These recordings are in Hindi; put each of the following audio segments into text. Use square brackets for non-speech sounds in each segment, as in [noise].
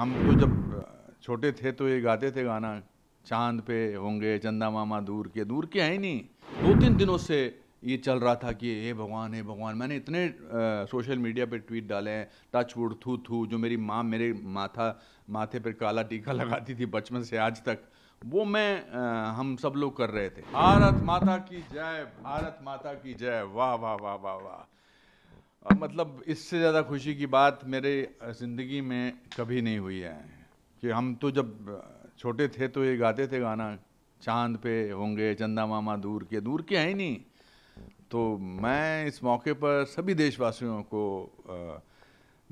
हम तो जब छोटे थे तो ये गाते थे गाना चांद पे होंगे चंदा मामा दूर के दूर के हैं ही नहीं दो तीन दिनों से ये चल रहा था कि हे भगवान हे भगवान मैंने इतने आ, सोशल मीडिया पे ट्वीट डाले हैं टच वुड थू थू जो मेरी माँ मेरे माथा माथे पर काला टीका [laughs] लगाती थी बचपन से आज तक वो मैं आ, हम सब लोग कर रहे थे भारत माता की जय भारत माता की जय वाह वाह वाह वाह वाह मतलब इससे ज़्यादा खुशी की बात मेरे ज़िंदगी में कभी नहीं हुई है कि हम तो जब छोटे थे तो ये गाते थे गाना चांद पे होंगे चंदा मामा दूर के दूर के हैं नहीं तो मैं इस मौके पर सभी देशवासियों को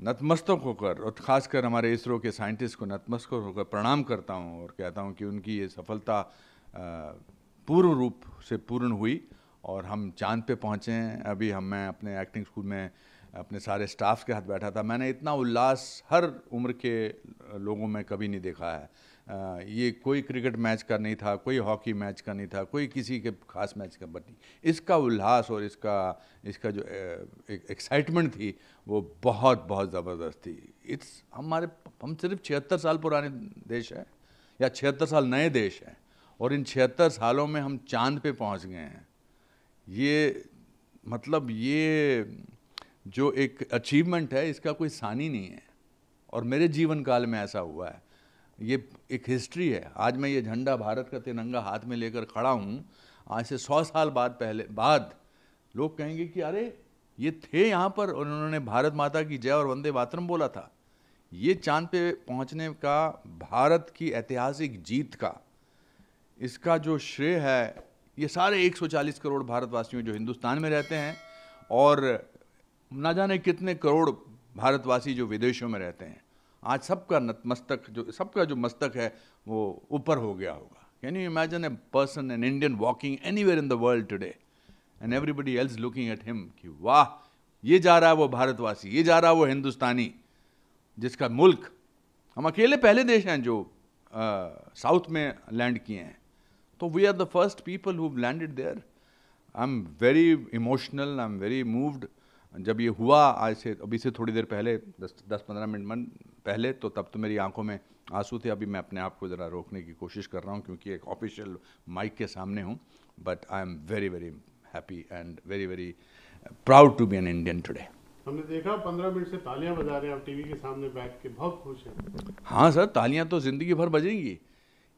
नतमस्तक होकर और ख़ासकर हमारे इसरो के साइंटिस्ट को नतमस्तक होकर प्रणाम करता हूँ और कहता हूँ कि उनकी ये सफलता पूर्ण रूप से पूर्ण हुई और हम चांद पे पहुँचे हैं अभी हम मैं अपने एक्टिंग स्कूल में अपने सारे स्टाफ के हाथ बैठा था मैंने इतना उल्लास हर उम्र के लोगों में कभी नहीं देखा है ये कोई क्रिकेट मैच का नहीं था कोई हॉकी मैच का नहीं था कोई किसी के खास मैच का बट नहीं इसका उल्लास और इसका इसका जो एक एक्साइटमेंट थी वो बहुत बहुत ज़बरदस्त थी इट्स हमारे हम सिर्फ छिहत्तर साल पुराने देश हैं या छिहत्तर साल नए देश हैं और इन छिहत्तर सालों में हम चांद पे पहुंच गए हैं ये मतलब ये जो एक अचीवमेंट है इसका कोई सानी नहीं है और मेरे जीवन काल में ऐसा हुआ है ये एक हिस्ट्री है आज मैं ये झंडा भारत का तिरंगा हाथ में लेकर खड़ा हूँ आज से सौ साल बाद पहले बाद लोग कहेंगे कि अरे ये थे यहाँ पर और उन्होंने भारत माता की जय और वंदे मातरम बोला था ये चांद पे पहुँचने का भारत की ऐतिहासिक जीत का इसका जो श्रेय है ये सारे 140 करोड़ भारतवासियों जो हिंदुस्तान में रहते हैं और ना जाने कितने करोड़ भारतवासी जो विदेशों में रहते हैं आज सबका नतमस्तक जो सबका जो मस्तक है वो ऊपर हो गया होगा can you imagine a person an Indian walking any in the world today and everybody else looking at him कि वाह ये जा रहा है वो भारतवासी ये जा रहा है वो हिंदुस्तानी जिसका मुल्क हम अकेले पहले देश हैं जो साउथ में लैंड किए हैं तो we are the first people who landed there I am very emotional I am very moved जब ये हुआ आज से अभी से थोड़ी देर पहले दस दस पंद्रह मिनट मन पहले तो तब तो मेरी आंखों में आंसू थे अभी मैं अपने आप को ज़रा रोकने की कोशिश कर रहा हूँ क्योंकि एक ऑफिशियल माइक के सामने हूँ but I am very very happy and very very proud to be an Indian today हमने देखा पंद्रह मिनट से तालियां बजा रहे हैं आप टीवी के सामने बैठ के बहुत खुश हैं हाँ सर तालियां तो ज़िंदगी भर बजेंगी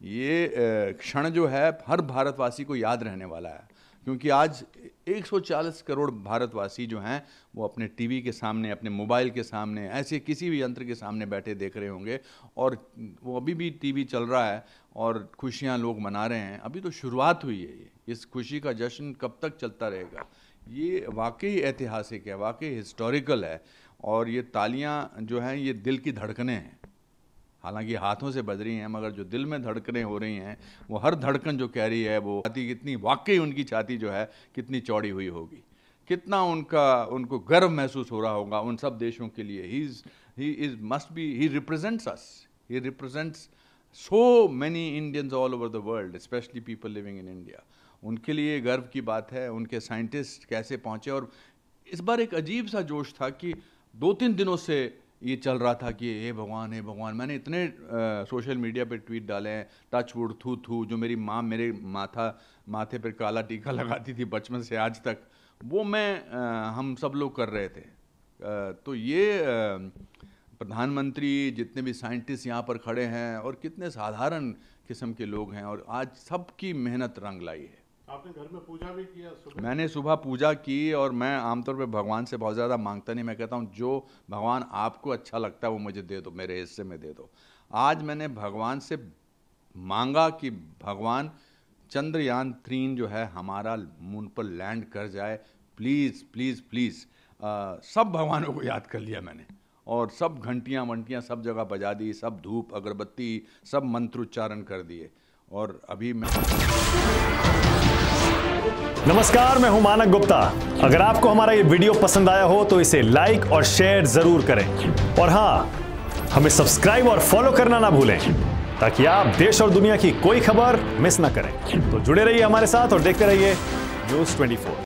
ये क्षण जो है हर भारतवासी को याद रहने वाला है क्योंकि आज 140 करोड़ भारतवासी जो हैं वो अपने टीवी के सामने अपने मोबाइल के सामने ऐसे किसी भी यंत्र के सामने बैठे देख रहे होंगे और वो अभी भी टीवी चल रहा है और खुशियां लोग मना रहे हैं अभी तो शुरुआत हुई है ये इस खुशी का जश्न कब तक चलता रहेगा ये वाकई ऐतिहासिक है वाकई हिस्टोरिकल है और ये तालियां जो हैं ये दिल की धड़कने हैं हालांकि हाथों से बज रही हैं मगर जो दिल में धड़कने हो रही हैं वो हर धड़कन जो कह रही है वो छाती कितनी वाकई उनकी छाती जो है कितनी चौड़ी हुई होगी कितना उनका उनको गर्व महसूस हो रहा होगा उन सब देशों के लिए he is he is must be he represents us he represents so many Indians all over the world specially people living in India उनके लिए गर्व की बात है उनके साइंटिस्ट कैसे पहुँचे और इस बार एक अजीब सा जोश था कि दो तीन दिनों से ये चल रहा था कि हे भगवान हे भगवान मैंने इतने आ, सोशल मीडिया पे ट्वीट डाले हैं टच वुड थू थू जो मेरी माँ मेरे माथा माथे पर काला टीका [laughs] लगाती थी बचपन से आज तक वो मैं आ, हम सब लोग कर रहे थे आ, तो ये प्रधानमंत्री जितने भी साइंटिस्ट यहाँ पर खड़े हैं और कितने साधारण किस्म के लोग हैं और आज सबकी मेहनत रंग लाई है आपने घर में पूजा भी किया मैंने सुबह पूजा की और मैं आमतौर पर भगवान से बहुत ज़्यादा मांगता नहीं मैं कहता हूँ जो भगवान आपको अच्छा लगता है वो मुझे दे दो मेरे हिस्से में दे दो आज मैंने भगवान से मांगा कि भगवान चंद्रयान त्रीन जो है हमारा मून पर लैंड कर जाए प्लीज़ प्लीज़ प्लीज़ सब भगवानों को याद कर लिया मैंने और सब घंटियाँ वंटियाँ सब जगह बजा दी सब धूप अगरबत्ती सब मंत्रोच्चारण कर दिए और अभी मैं नमस्कार मैं हूं मानक गुप्ता अगर आपको हमारा ये वीडियो पसंद आया हो तो इसे लाइक और शेयर जरूर करें और हाँ हमें सब्सक्राइब और फॉलो करना ना भूलें ताकि आप देश और दुनिया की कोई खबर मिस ना करें तो जुड़े रहिए हमारे साथ और देखते रहिए न्यूज ट्वेंटी